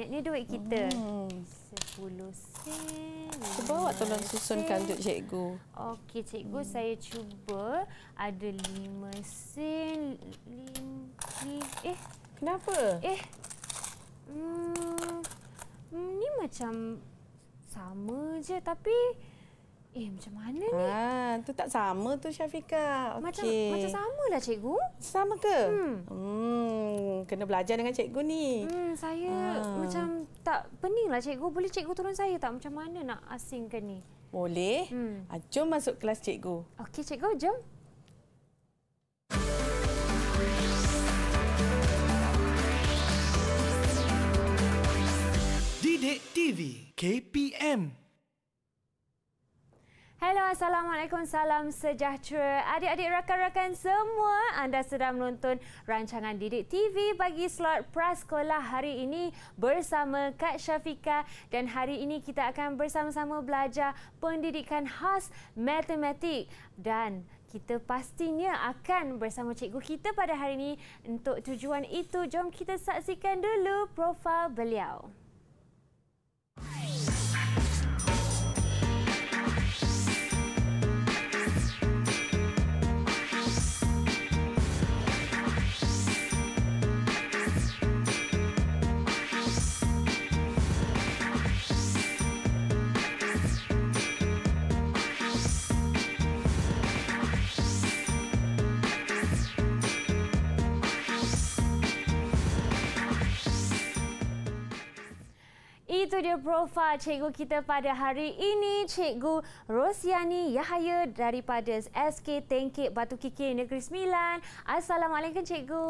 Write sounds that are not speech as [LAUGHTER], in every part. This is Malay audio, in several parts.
Ini ni duit kita. Hmm. Sepuluh hmm. sen. Cuba awak tolong susunkan untuk cikgu. Okey, cikgu hmm. saya cuba. Ada lima sen. Lim, lim, eh. Kenapa? Eh. Hmm, hmm, ni macam sama je tapi... Eh, macam mana ni? Ah, tu tak sama tu Syafika. Okey. Macam macam samalah cikgu. Sama ke? Hmm. hmm. kena belajar dengan cikgu ni. Hmm, saya ah. macam tak peninglah cikgu. Boleh cikgu tolong saya tak macam mana nak asingkan ni? Boleh. Hmm. Ah, jom masuk kelas cikgu. Okey, cikgu, jom. Didik TV KPM Hello, Assalamualaikum, Salam Sejahtera. Adik-adik rakan-rakan semua, anda sedang menonton rancangan Didik TV bagi slot prasekolah hari ini bersama Kak Syafika dan hari ini kita akan bersama-sama belajar pendidikan khas matematik dan kita pastinya akan bersama cikgu kita pada hari ini. Untuk tujuan itu, jom kita saksikan dulu profil beliau. itu dia profil cikgu kita pada hari ini. Cikgu Rosyani Yahaya daripada SK Tengkit Batu Kiki Negeri Sembilan. Assalamualaikum cikgu.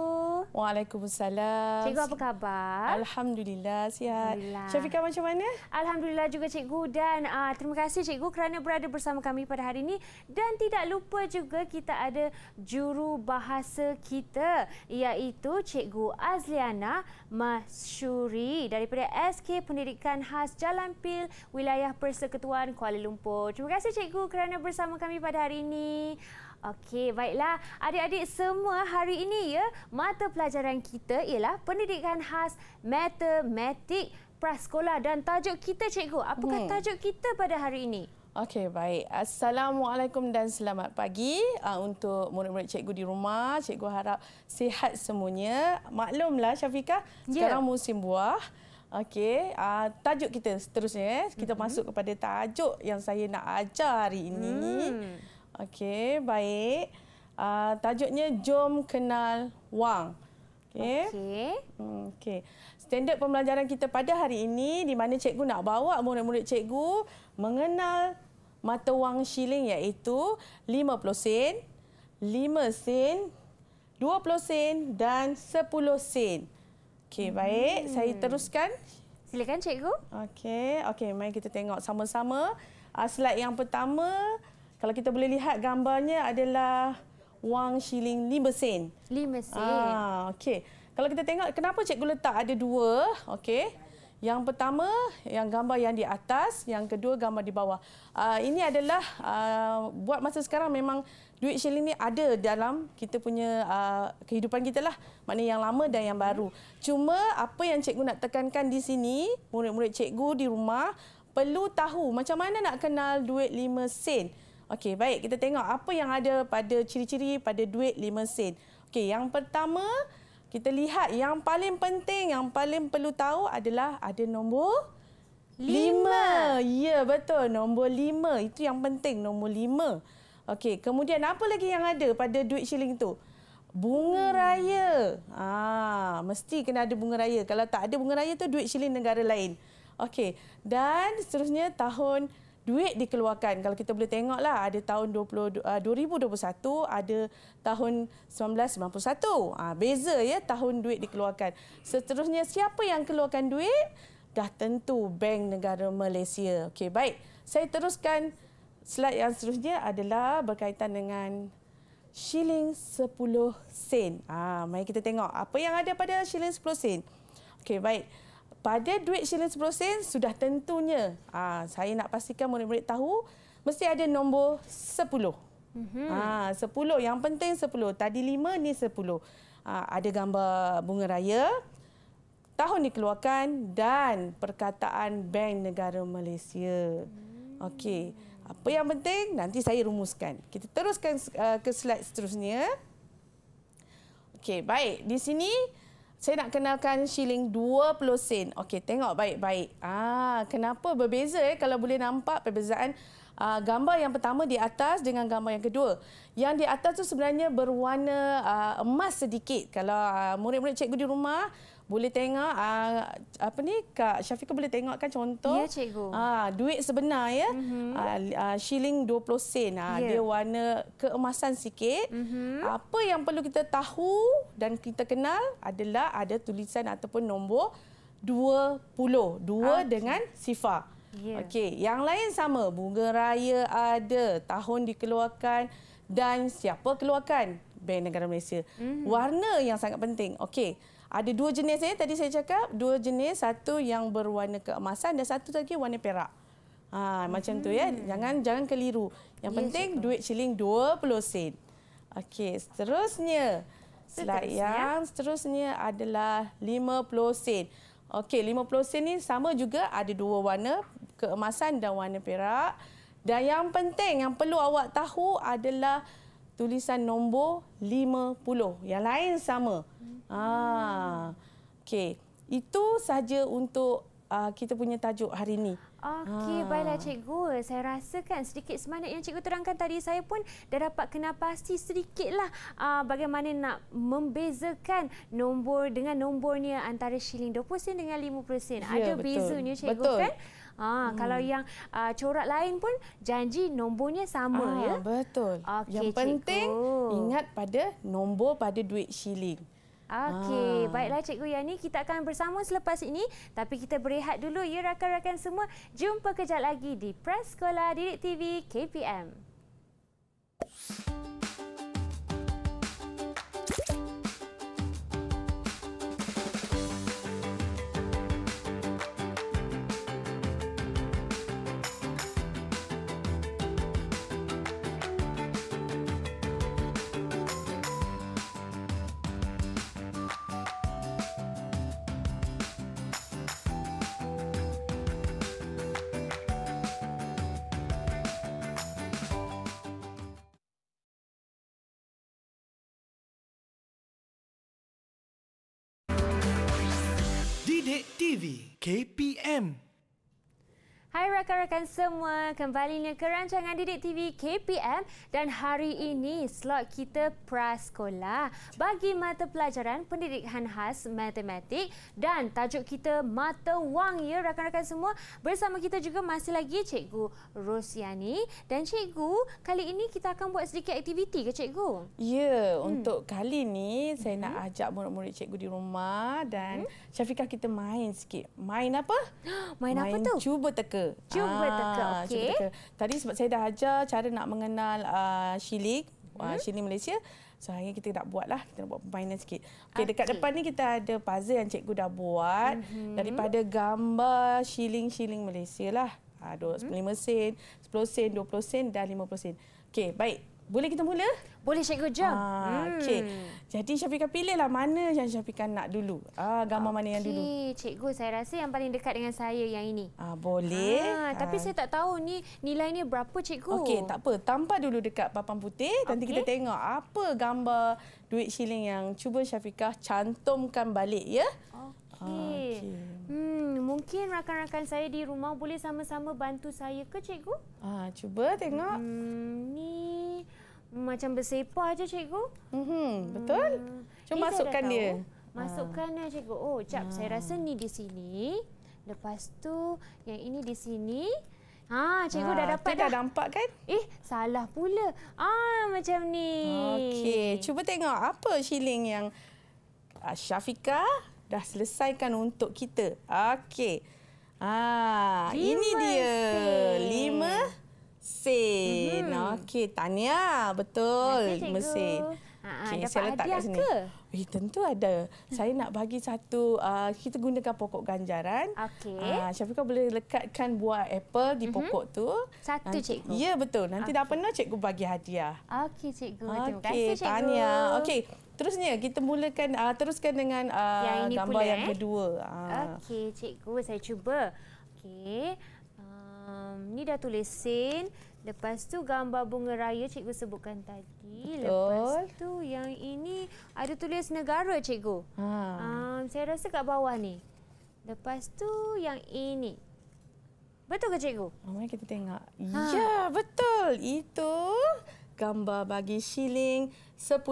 Waalaikumsalam. Cikgu apa khabar? Alhamdulillah sihat. Alhamdulillah. Syafiqah macam mana? Alhamdulillah juga cikgu dan uh, terima kasih cikgu kerana berada bersama kami pada hari ini. Dan tidak lupa juga kita ada juru bahasa kita iaitu cikgu Azliana Masyuri daripada SK Pendidikan Jabatan Khas Jalan Pil Wilayah Persekutuan Kuala Lumpur. Terima kasih cikgu kerana bersama kami pada hari ini. Okey, baiklah. Adik-adik semua hari ini ya, mata pelajaran kita ialah pendidikan khas matematik prasekolah dan tajuk kita cikgu. Apakah hmm. tajuk kita pada hari ini? Okey, baik. Assalamualaikum dan selamat pagi uh, untuk murid-murid cikgu di rumah. Cikgu harap sihat semuanya. Maklumlah Syafiqah, ya. sekarang musim buah. Okey, uh, tajuk kita seterusnya eh. Kita mm-hmm. masuk kepada tajuk yang saya nak ajar hari ini. Mm. Okey, baik. Uh, tajuknya Jom Kenal Wang. Okey. Okey. Hmm, okay. Standard pembelajaran kita pada hari ini di mana cikgu nak bawa murid-murid cikgu mengenal mata wang shilling iaitu 50 sen, 5 sen, 20 sen dan 10 sen. Okey, hmm. baik. Saya hmm. teruskan. Silakan cikgu. Okey, okey, mari kita tengok sama-sama. Uh, slide yang pertama, kalau kita boleh lihat gambarnya adalah wang shilling 5 sen. 5 sen. Ah, okey. Kalau kita tengok kenapa cikgu letak ada dua? Okey. Yang pertama, yang gambar yang di atas, yang kedua gambar di bawah. Uh, ini adalah uh, buat masa sekarang memang duit shilling ini ada dalam kita punya uh, kehidupan kita lah. Maknanya yang lama dan yang baru. Cuma apa yang cikgu nak tekankan di sini, murid-murid cikgu di rumah perlu tahu macam mana nak kenal duit lima sen. Okey, baik kita tengok apa yang ada pada ciri-ciri pada duit lima sen. Okey, yang pertama kita lihat yang paling penting, yang paling perlu tahu adalah ada nombor... Lima. lima. Ya, betul. Nombor lima. Itu yang penting, nombor lima. Okey, kemudian apa lagi yang ada pada duit shilling itu? Bunga hmm. raya. Ah, mesti kena ada bunga raya. Kalau tak ada bunga raya tu duit shilling negara lain. Okey, dan seterusnya tahun duit dikeluarkan kalau kita boleh tengoklah ada tahun 20, 2021 ah, ada tahun 1991 ah beza ya tahun duit dikeluarkan seterusnya siapa yang keluarkan duit dah tentu bank negara Malaysia okey baik saya teruskan slide yang seterusnya adalah berkaitan dengan shilling 10 sen ah mari kita tengok apa yang ada pada shilling 10 sen okey baik pada duit Sheila 10 sen sudah tentunya aa, ah, saya nak pastikan murid-murid tahu mesti ada nombor 10. Mm-hmm. Ah 10 yang penting 10. Tadi 5 ni 10. Ah ada gambar bunga raya tahun dikeluarkan dan perkataan Bank Negara Malaysia. Mm. Okey. Apa yang penting nanti saya rumuskan. Kita teruskan uh, ke slide seterusnya. Okey, baik. Di sini saya nak kenalkan shilling 20 sen. Okey, tengok baik-baik. Ah, kenapa berbeza eh kalau boleh nampak perbezaan ah, gambar yang pertama di atas dengan gambar yang kedua. Yang di atas tu sebenarnya berwarna ah, emas sedikit. Kalau ah, murid-murid ah, cikgu di rumah boleh tengok uh, apa ni Kak Syafiqah boleh tengok kan contoh ya cikgu uh, duit sebenar ya mm-hmm. uh, uh, shilling 20 sen uh, yeah. dia warna keemasan sikit mm-hmm. apa yang perlu kita tahu dan kita kenal adalah ada tulisan ataupun nombor 20 dua okay. dengan sifar Yeah. Okey, yang lain sama. Bunga raya ada, tahun dikeluarkan dan siapa keluarkan? Bank Negara Malaysia. Mm-hmm. Warna yang sangat penting. Okey. Ada dua jenis eh tadi saya cakap, dua jenis, satu yang berwarna keemasan dan satu lagi warna perak. Ha hmm. macam tu ya. Hmm. Jangan jangan keliru. Yang yes, penting syukur. duit shilling 20 sen. Okey, seterusnya. Slide yang seterusnya adalah 50 sen. Okey, 50 sen ni sama juga ada dua warna, keemasan dan warna perak. Dan yang penting yang perlu awak tahu adalah tulisan nombor 50. Yang lain sama. Hmm. Ah. Okey. Itu saja untuk uh, kita punya tajuk hari ini. Okey, ah. baiklah cikgu. Saya rasa kan sedikit semangat yang cikgu terangkan tadi saya pun dah dapat kena pasti sedikitlah uh, bagaimana nak membezakan nombor dengan nombornya antara shilling 20 sen dengan 50 sen. Ya, Ada betul. bezanya cikgu betul. kan? Ha, hmm. Kalau yang uh, corak lain pun janji nombornya sama. Ah, ya. Betul. Okay, yang penting cikgu. ingat pada nombor pada duit shilling. Okey, ah. baiklah Cikgu Yani. Kita akan bersama selepas ini. Tapi kita berehat dulu ya rakan-rakan semua. Jumpa kejap lagi di Press Sekolah Didik TV KPM. Bilik TV KPM Hai rakan-rakan semua, kembalinya ke rancangan Didik TV KPM dan hari ini slot kita prasekolah bagi mata pelajaran pendidikan khas matematik dan tajuk kita mata wang ya rakan-rakan semua. Bersama kita juga masih lagi Cikgu Rosyani dan Cikgu, kali ini kita akan buat sedikit aktiviti ke Cikgu? Ya, hmm. untuk kali ini saya nak mm-hmm. ajak murid-murid Cikgu di rumah dan hmm? Syafiqah kita main sikit. Main apa? Main, [GASPS] main apa tu? cuba teka teka. Cuba ah, teka, okey. Tadi sebab saya dah ajar cara nak mengenal uh, ah, Shilik, ah, hmm? uh, Shilik Malaysia. So hari ini kita nak buat lah kita nak buat permainan sikit. Okey, dekat depan ni kita ada puzzle yang cikgu dah buat mm-hmm. daripada gambar Shilik-Shilik Malaysia lah. Ha, ah, 25 hmm? sen, 10 sen, 20 sen dan 50 sen. Okey, baik. Boleh kita mula? Boleh Cikgu Jam. Ah, okay. Jadi Syafiqah pilihlah mana yang Syafiqah nak dulu. Ah, gambar okay. mana yang dulu. Cikgu, saya rasa yang paling dekat dengan saya yang ini. Ah, boleh. Ah, tapi ah. saya tak tahu ni nilai ni berapa Cikgu. Okey, tak apa. Tampak dulu dekat papan putih. Okay. Nanti kita tengok apa gambar duit shilling yang cuba Syafiqah cantumkan balik. ya. Okey. Ah, okay. Hmm, mungkin rakan-rakan saya di rumah boleh sama-sama bantu saya ke cikgu? Ah, cuba tengok. Hmm, ni macam bersepah aja cikgu. Mhm, hmm. betul. Cuma hmm. masukkan dia. Ah. Masukkan ya cikgu. Oh, cap ha. saya ah. rasa ni di sini. Lepas tu yang ini di sini. Ha, cikgu ha, dah ah, dapat dah. Dah nampak kan? Eh, salah pula. Ah, macam ni. Okey, cuba tengok apa shilling yang Syafika dah selesaikan untuk kita. Okey. Ah, ini dia. Okey, Tania, betul. Mesin. Ah, ah, Okey, saya letak kat sini. Ke? Eh, tentu ada. Saya nak bagi satu uh, kita gunakan pokok ganjaran. Okay. Ah, uh, Syafiqah boleh lekatkan buah apple di mhm. pokok uh-huh. tu. Satu Nanti, cikgu. Ya, betul. Nanti okay. dah pernah cikgu bagi hadiah. Okey, cikgu. Terima okay, kasih cikgu. Tania. Okey. Terusnya kita mulakan uh, teruskan dengan uh, yang ini gambar pula, yang eh? kedua. Uh. Okey, cikgu, saya cuba. Okey. Um, ni dah tulis scene. Lepas tu gambar bunga raya cikgu sebutkan tadi. Betul. Lepas tu yang ini ada tulis negara cikgu. Ha. Um, saya rasa kat bawah ni. Lepas tu yang ini. Betul ke cikgu? Oh, mari kita tengok. Ha. Ya, betul. Itu gambar bagi shilling 10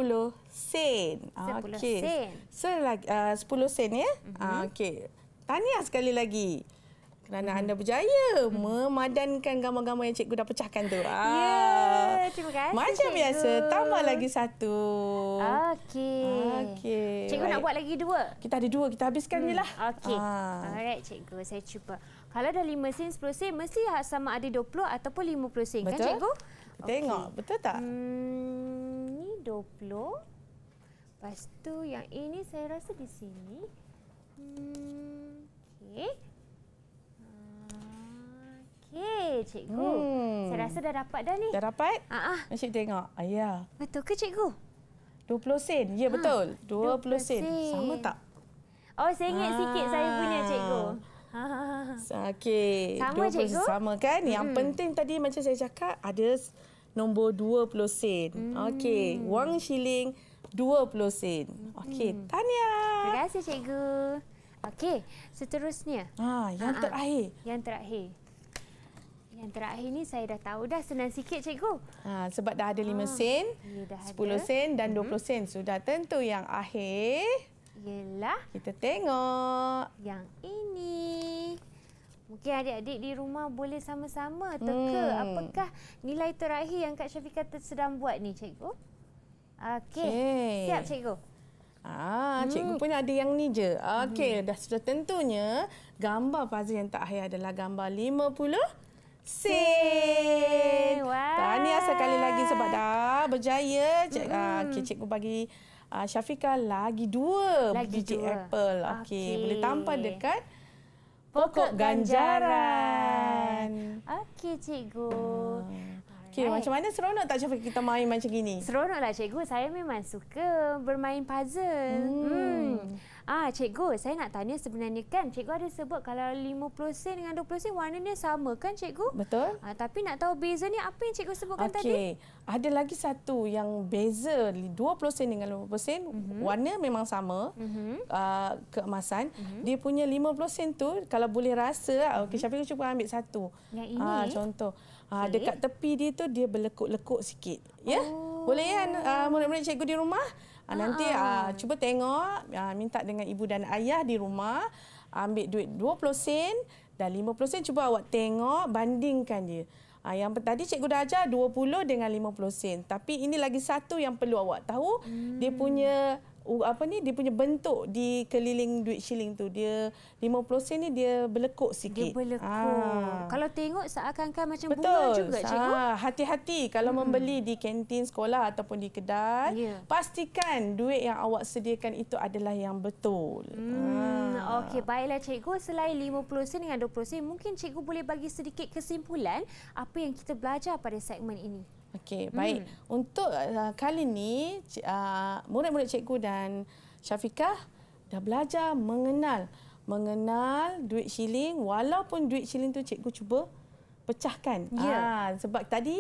sen. 10 okay. sen. So, ah, uh, 10 sen ya. Mm-hmm. Okey. Tahniah sekali lagi kerana hmm. anda berjaya memadankan gambar-gambar yang cikgu dah pecahkan tu. Ah. Ya, terima kasih. Macam cikgu. biasa, tambah lagi satu. Okey. Okey. Cikgu Baik. nak buat lagi dua? Kita ada dua, kita habiskan hmm. lah. Okey. Ah. Alright, cikgu, saya cuba. Kalau dah 5 sen 10 sen mesti ha- sama ada 20 ataupun 50 sen kan, betul? kan cikgu? Betul. Okay. Tengok, betul tak? Hmm, ni 20. Lepas tu yang ini saya rasa di sini. Hmm. cikgu. Hmm. Saya rasa dah dapat dah ni. Dah dapat? Uh-huh. Ah, ah. Encik tengok. Ayah. Betul ke cikgu? 20 sen. Ya, ah, betul. Ha, 20, 20 sen. Sama tak? Oh, sengit ha. sikit saya punya cikgu. Ha. Okey. Sama Dua cikgu? Sama kan? Yang hmm. penting tadi macam saya cakap, ada nombor 20 sen. Hmm. Okey. Wang shilling 20 sen. Okey. Hmm. Tahniah. Terima kasih cikgu. Okey, seterusnya. Ha, yang Ha-ha. terakhir. Yang terakhir. Yang terakhir ni saya dah tahu dah senang sikit cikgu. Ha, sebab dah ada 5 ah, sen, oh, ya, 10 sen dan 20 mm -hmm. sen. Sudah tentu yang akhir ialah kita tengok yang ini. Mungkin adik-adik di rumah boleh sama-sama teka hmm. apakah nilai terakhir yang Kak Syafiqah sedang buat ni cikgu. Okey. Okay. Siap cikgu. Ah, cikgu hmm. pun ada yang ni je. Okey, hmm. dah sudah tentunya gambar puzzle yang terakhir adalah gambar 50 vaksin. Wow. Tahniah sekali lagi sebab dah berjaya. Cik, ah, mm. uh, okay, cikgu bagi uh, Syafiqah lagi dua lagi biji dua. apple. Okay. Okay. Boleh tampan dekat pokok, pokok ganjaran. ganjaran. Okey, cikgu. Ah. Okay, right. Macam mana seronok tak Syafiqah kita main macam gini? Seronoklah, cikgu. Saya memang suka bermain puzzle. Hmm. hmm. Ah, cikgu, saya nak tanya sebenarnya kan cikgu ada sebut kalau 50 sen dengan 20 sen warnanya sama kan cikgu? Betul. Ah, tapi nak tahu beza ni apa yang cikgu sebutkan okay. tadi? Okey. Ada lagi satu yang beza 20 sen dengan 50 sen, mm-hmm. warna memang sama. Mm-hmm. Uh, keemasan. Mm-hmm. Dia punya 50 sen tu kalau boleh rasa, mm-hmm. okey, mhm. siapa cuba ambil satu. Yang ah, ini. Ah, contoh. Okay. Ah, dekat tepi dia tu dia berlekuk-lekuk sikit. Ya? Yeah? Oh. Boleh kan? Ah, murid-murid cikgu di rumah Ha, nanti ha, ha. cuba tengok, ha, minta dengan ibu dan ayah di rumah, ambil duit 20 sen dan 50 sen, cuba awak tengok, bandingkan dia. Ha, yang tadi cikgu dah ajar 20 dengan 50 sen. Tapi ini lagi satu yang perlu awak tahu, hmm. dia punya apa ni dia punya bentuk di keliling duit shilling tu dia 50 sen ni dia berlekuk sikit. Dia berlekuk. Ha. Ah. Kalau tengok seakan-akan macam Betul. bunga juga cikgu. Betul. Hati-hati kalau hmm. membeli di kantin sekolah ataupun di kedai. Yeah. Pastikan duit yang awak sediakan itu adalah yang betul. Hmm. Ha. Okey, baiklah cikgu. Selain 50 sen dengan 20 sen, mungkin cikgu boleh bagi sedikit kesimpulan apa yang kita belajar pada segmen ini. Okey, baik. Hmm. Untuk uh, kali ini, uh, murid-murid cikgu dan Syafiqah dah belajar mengenal mengenal duit shilling walaupun duit shilling tu cikgu cuba pecahkan. Ya. Uh, sebab tadi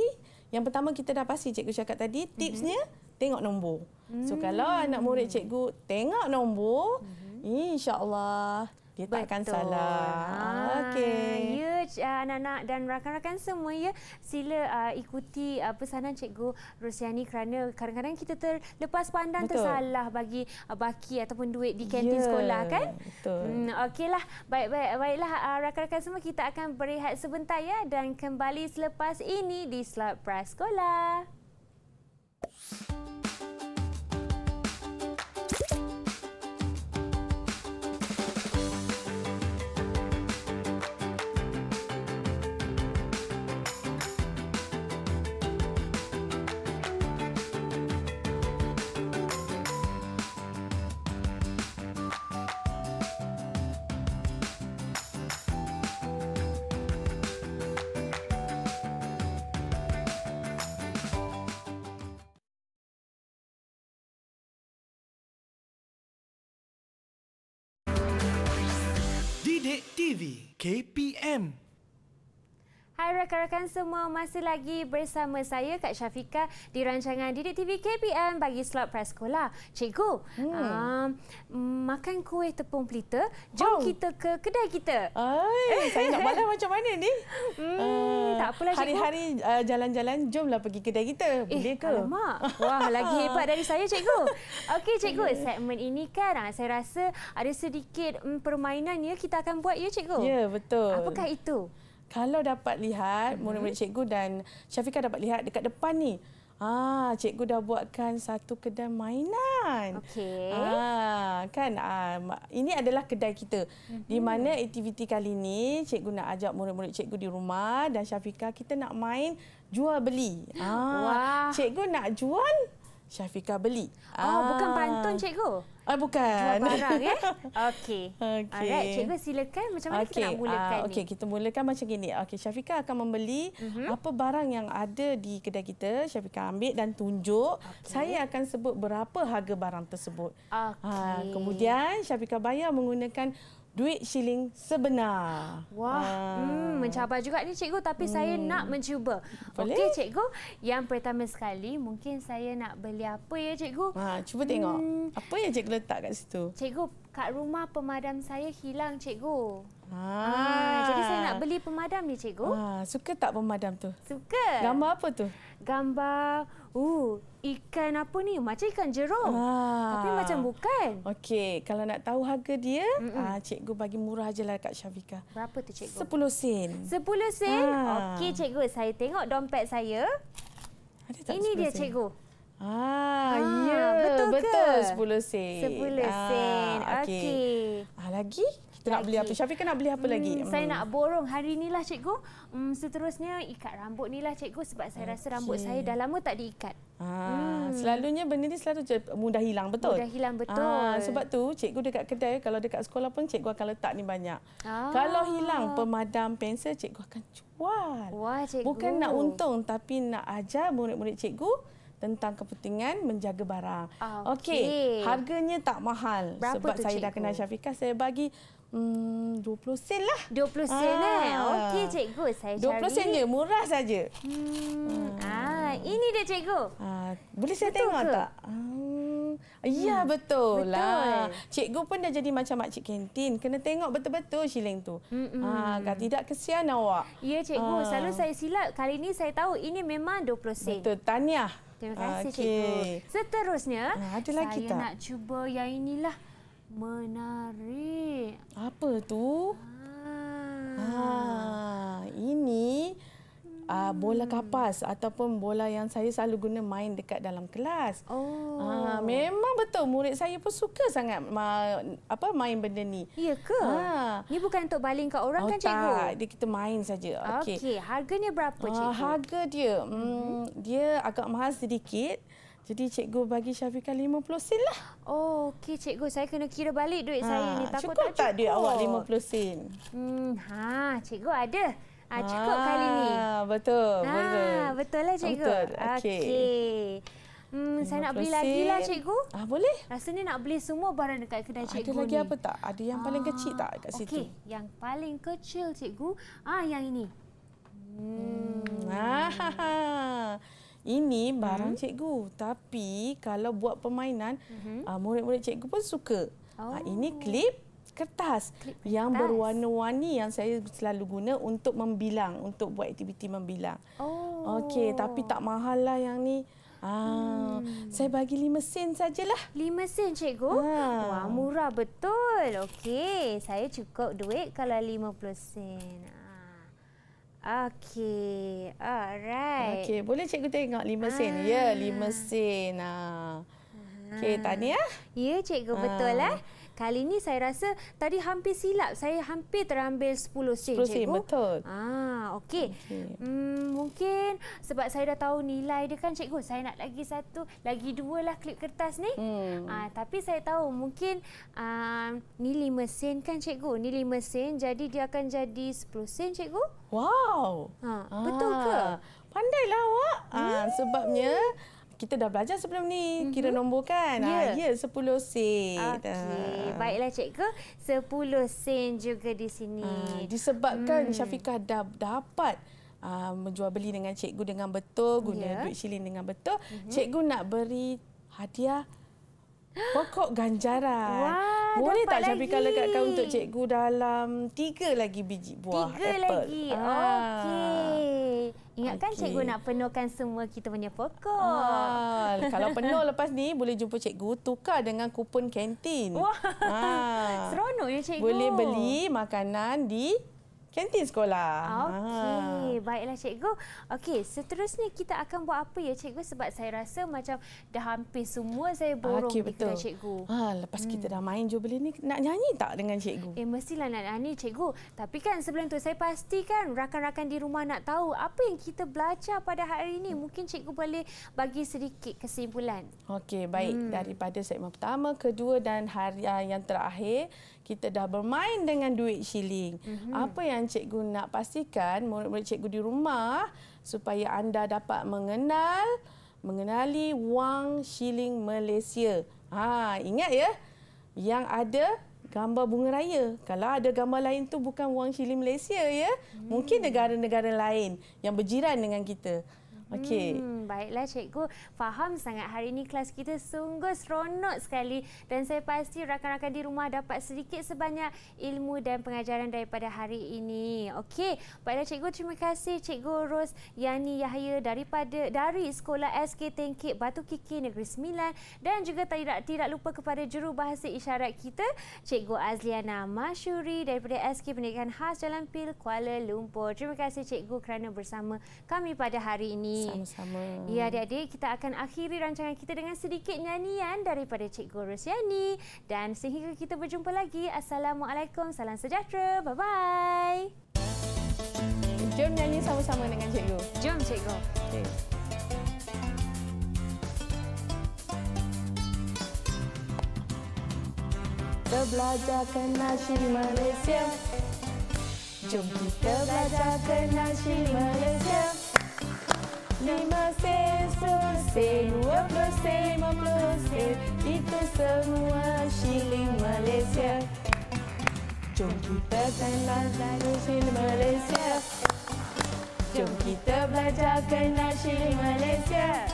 yang pertama kita dah pasti cikgu cakap tadi hmm. tipsnya hmm. tengok nombor. Hmm. So kalau anak murid cikgu tengok nombor, hmm. insya-Allah dia Betul. takkan salah. Ha. Okey. Ya, ah, anak-anak dan rakan-rakan semua, ya, sila uh, ikuti uh, pesanan Cikgu Rosiani kerana kadang-kadang kita terlepas pandang, Betul. tersalah bagi uh, baki ataupun duit di kantin ya. sekolah, kan? Betul. Hmm, Okeylah. Baik, baik, baiklah, uh, rakan-rakan semua, kita akan berehat sebentar ya dan kembali selepas ini di Slot Press Sekolah. Sidik TV KPM Hai rakan-rakan semua, masih lagi bersama saya Kak Syafika di rancangan Didik TV KPM bagi slot prasekolah. Cikgu, hmm. um, makan kuih tepung pelita, jom oh. kita ke kedai kita. Ay, saya nak balas [LAUGHS] macam mana ni? Hmm, uh, tak apalah Cikgu. Hari-hari uh, jalan-jalan, jomlah pergi kedai kita. Eh, Boleh ke? Alamak. Wah, lagi [LAUGHS] hebat dari saya Cikgu. Okey Cikgu, yeah. segmen ini kan ah, saya rasa ada sedikit mm, permainan ya kita akan buat ya Cikgu. Ya, yeah, betul. Apakah itu? kalau dapat lihat murid-murid mhm. cikgu dan Syafiqah dapat lihat dekat depan ni. Ah, cikgu dah buatkan satu kedai mainan. Okey. Ah, kan ah, ini adalah kedai kita. Mm-hmm. Di mana aktiviti kali ini cikgu nak ajak murid-murid cikgu di rumah dan Syafiqah kita nak main jual beli. Ah, Wah. cikgu nak jual Syafika beli. Oh, ah. bukan pantun ah. cikgu. Ah, bukan. Jual barang, eh? [LAUGHS] Okey. Okay. Alright, cikgu silakan. Macam mana okay. kita nak ah, mulakan ah, okay. ni? Okey, kita mulakan macam gini. Okey, Syafika akan membeli uh mhm. -huh. apa barang yang ada di kedai kita. Syafika ambil dan tunjuk. Okay. Saya akan sebut berapa harga barang tersebut. Okey. Ah, kemudian, Syafika bayar menggunakan duit shilling sebenar. Wah, ah. hmm, mencabar juga ni cikgu tapi hmm. saya nak mencuba. Okey cikgu, yang pertama sekali mungkin saya nak beli apa ya cikgu? Ha, cuba tengok. Hmm. Apa yang cikgu letak kat situ? Cikgu, kat rumah pemadam saya hilang cikgu. Ha. ha, jadi saya nak beli pemadam ni cikgu. Ha, suka tak pemadam tu? Suka. Gambar apa tu? Gambar Oh, ikan apa ni? Macam ikan jerung, Ah. Tapi macam bukan. Okey, kalau nak tahu harga dia, mm -mm. cikgu bagi murah ajalah dekat Syafika. Berapa tu cikgu? Sepuluh sen. Sepuluh sen? Ah. Okey cikgu, saya tengok dompet saya. Ada tak Ini dia sen? cikgu. Ah, ah ya. Betul, betul ke? Betul, sepuluh sen. Sepuluh ah, sen. Ah, Okey. Okay. Ah, lagi? nak beli apa. Syafiq nak beli apa hmm, lagi? Saya hmm. nak borong hari lah cikgu. Hmm, seterusnya ikat rambut ni lah cikgu sebab saya okay. rasa rambut saya dah lama tak diikat. Ah, hmm. Selalunya benda ni selalu mudah hilang betul? Mudah hilang betul. Ah, sebab tu cikgu dekat kedai kalau dekat sekolah pun cikgu akan letak ni banyak. Ah. Kalau hilang pemadam pensel cikgu akan jual. Wah cikgu. Bukan nak untung tapi nak ajar murid-murid cikgu tentang kepentingan menjaga barang. Ah, okey, okay. harganya tak mahal Berapa sebab saya cikgu? dah kenal Syafiqah, saya bagi Hmm, 20 sen lah. 20 sen eh? ah. eh. Okey cikgu saya cari. 20 sen je, murah saja. Hmm. Ah. ah. ini dia cikgu. Ah, boleh saya tengok ke? tak? Ah. Ya, hmm. betul lah. Cikgu pun dah jadi macam makcik kantin. Kena tengok betul-betul shilling tu. Hmm, hmm. Ah, kalau tidak kesian awak. Ya, cikgu. Ah. Selalu saya silap. Kali ini saya tahu ini memang 20 sen. Betul. Tahniah. Terima kasih, okay. cikgu. Seterusnya, ah, saya tak? nak cuba yang inilah menarik. Apa tu? Ah ha ini Uh, bola hmm. kapas ataupun bola yang saya selalu guna main dekat dalam kelas. Oh. Ah memang betul murid saya pun suka sangat ma- apa main benda ni. Iya ke? Ha. Uh. bukan untuk baling kat orang oh, kan cikgu? Tak, dia kita main saja. Okey. Okey, harganya berapa ah, cikgu? Uh, harga dia mm-hmm. hmm, dia agak mahal sedikit. Jadi cikgu bagi Syafiqah 50 sen lah. Oh, okey cikgu. Saya kena kira balik duit ha, saya ni. Takut cukup tak, tak duit awak 50 sen? Hmm, ha, cikgu ada. Ha, cukup ha, kali ni. Betul, ha, betul. Betul lah cikgu. Betul, okey. Okay. Hmm, saya nak beli lagi lah cikgu. Ah, boleh. Rasanya nak beli semua barang dekat kedai cikgu ada ni. Ada lagi apa tak? Ada yang paling ah, kecil tak dekat okay. situ? yang paling kecil cikgu. Ah, yang ini. Hmm. Hmm. Ha, ha, ha. Ini mhm. barang hmm. cikgu. Tapi kalau buat permainan, hmm. murid-murid cikgu pun suka. Ah, oh. ini klip kertas klip yang berwarna-warni yang saya selalu guna untuk membilang, untuk buat aktiviti membilang. Oh. Okey, tapi tak mahal lah yang ni. Ah, hmm. saya bagi lima sen sajalah. Lima sen, cikgu? Ha. Wah, murah betul. Okey, saya cukup duit kalau lima puluh sen. Ah. Okey. Alright. Okey, boleh cikgu tengok 5 ah. sen. Ya, 5 sen. Ah. Okey, tahniah. Ya, cikgu ah. betul lah. Eh? Kali ini saya rasa tadi hampir silap. Saya hampir terambil 10 sen, 10 sen cikgu. 10 sen, betul. Ah, okey. Okay. Hmm, mungkin sebab saya dah tahu nilai dia kan cikgu. Saya nak lagi satu, lagi dua lah klip kertas ni. Hmm. Ah, tapi saya tahu mungkin ah, ni 5 sen kan cikgu. Ni 5 sen jadi dia akan jadi 10 sen cikgu. Wow. ah, betul ke? Ah, pandailah awak. Ah, hmm. sebabnya... Hmm kita dah belajar sebelum ni mhm. kira nombor kan? Ah, ya, yeah. ah, yeah, 10 sen. Okay, ah. baiklah cikgu. 10 sen juga di sini. Ah, disebabkan mm. Syafiqah dah dapat ah, menjual beli dengan cikgu dengan betul, guna yeah. duit shilling dengan betul, mm-hmm. cikgu nak beri hadiah pokok ganjaran. Wah, Boleh tak Syafiqah lekatkan untuk cikgu dalam tiga lagi biji buah tiga apple? lagi. Ah. Okey. Ingatkan okay. cikgu nak penuhkan semua kita punya fokus. Ah, kalau penuh [LAUGHS] lepas ni boleh jumpa cikgu tukar dengan kupon kantin. Wah. Ah. Seronok ya cikgu. Boleh beli makanan di Kantin sekolah. Okey, ah. baiklah cikgu. Okey, seterusnya kita akan buat apa ya cikgu sebab saya rasa macam dah hampir semua saya borong okay, lah, betul. dengan cikgu. Ha, lepas hmm. kita dah main Jubilee ni nak nyanyi tak dengan cikgu? Eh mestilah nak nyanyi cikgu. Tapi kan sebelum tu saya pastikan rakan-rakan di rumah nak tahu apa yang kita belajar pada hari ini. Mungkin cikgu boleh bagi sedikit kesimpulan. Okey, baik. Hmm. Daripada segmen pertama, kedua dan hari ah, yang terakhir kita dah bermain dengan duit shilling. Mm -hmm. Apa yang cikgu nak pastikan, murid-murid cikgu di rumah supaya anda dapat mengenal mengenali wang shilling Malaysia. Ha, ingat ya, yang ada gambar bunga raya. Kalau ada gambar lain tu bukan wang shilling Malaysia ya. Mm. Mungkin negara-negara lain yang berjiran dengan kita. Okey. Hmm, baiklah cikgu, faham sangat hari ini kelas kita sungguh seronok sekali dan saya pasti rakan-rakan di rumah dapat sedikit sebanyak ilmu dan pengajaran daripada hari ini. Okey, baiklah cikgu terima kasih cikgu Ros Yani Yahya daripada dari Sekolah SK Tengkit Batu Kiki Negeri Sembilan dan juga tidak tidak lupa kepada juru bahasa isyarat kita cikgu Azliana Mashuri daripada SK Pendidikan Khas Jalan Pil Kuala Lumpur. Terima kasih cikgu kerana bersama kami pada hari ini. Sama-sama. Ya adik-adik, kita akan akhiri rancangan kita dengan sedikit nyanyian daripada Cikgu Rosyani. Dan sehingga kita berjumpa lagi. Assalamualaikum, salam sejahtera. Bye-bye. Jom nyanyi sama-sama dengan Cikgu. Jom Cikgu. Okay. Terbelajarkan nasi Malaysia Jom kita belajar ke nasi Malaysia lima Limassez, flossez, moi flossez, moi flossez, Ito semua shilling Malaysia. Jom kita tanamkan shilling Malaysia. Jom kita belajarkan shilling Malaysia.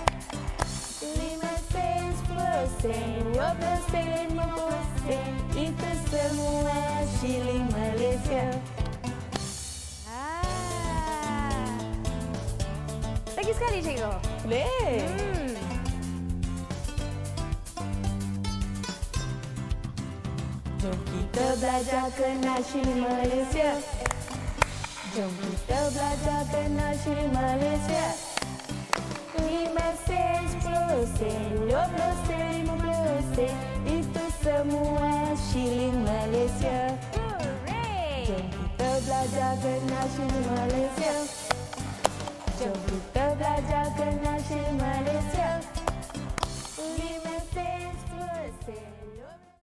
o flossez, o flossez, moi flossez, Itu semua shilling malésia 색깔이세요. 네. 음. Junkie toda joacă și Malaysia Junkie toda joacă și Malaysia Imensez plusei, eu plusei, mu plusei Itu semua shilling Malaysia Hooray! Junkie toda joacă și Malaysia Junkie zajakan nasze marycia. Mówimy sens, sens,